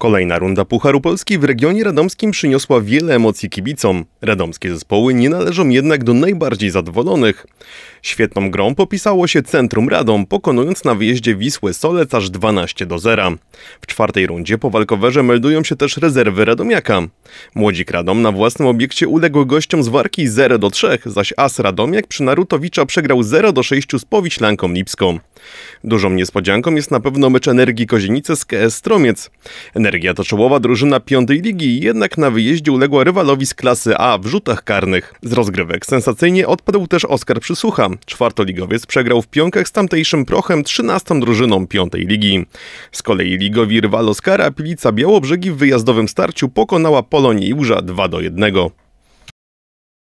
Kolejna runda Pucharu Polski w regionie radomskim przyniosła wiele emocji kibicom. Radomskie zespoły nie należą jednak do najbardziej zadowolonych. Świetną grą popisało się Centrum Radom, pokonując na wyjeździe Wisłę Solec aż 12 do 0. W czwartej rundzie po walkowerze meldują się też rezerwy Radomiaka. Młodzik Radom na własnym obiekcie uległ gościom z Warki 0 do 3, zaś As Radomiak przy Narutowicza przegrał 0 do 6 z Powiślanką Lipską. Dużą niespodzianką jest na pewno mecz Energii Kozienice z KS Stromiec. Energia to czołowa drużyna piątej ligi, jednak na wyjeździe uległa rywalowi z klasy A w rzutach karnych. Z rozgrywek sensacyjnie odpadł też Oskar Przysłucha. Czwartoligowiec przegrał w pionkach z tamtejszym prochem 13 drużyną piątej ligi. Z kolei ligowi rywal Oskara Pilica Białobrzegi w wyjazdowym starciu pokonała Polonię Iłża 2 do 1.